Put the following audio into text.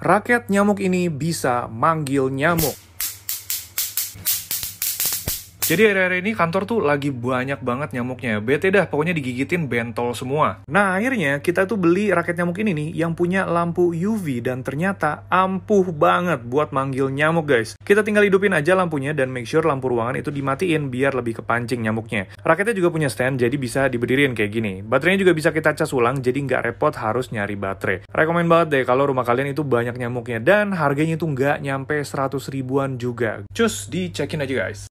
raket nyamuk ini bisa manggil nyamuk. Jadi akhir-akhir ini kantor tuh lagi banyak banget nyamuknya. Bete dah, pokoknya digigitin bentol semua. Nah, akhirnya kita tuh beli raket nyamuk ini nih yang punya lampu UV dan ternyata ampuh banget buat manggil nyamuk, guys. Kita tinggal hidupin aja lampunya dan make sure lampu ruangan itu dimatiin biar lebih kepancing nyamuknya. Raketnya juga punya stand jadi bisa diberdirin kayak gini. Baterainya juga bisa kita cas ulang jadi nggak repot harus nyari baterai. Rekomen banget deh kalau rumah kalian itu banyak nyamuknya dan harganya itu nggak nyampe 100 ribuan juga. Cus, dicekin aja guys.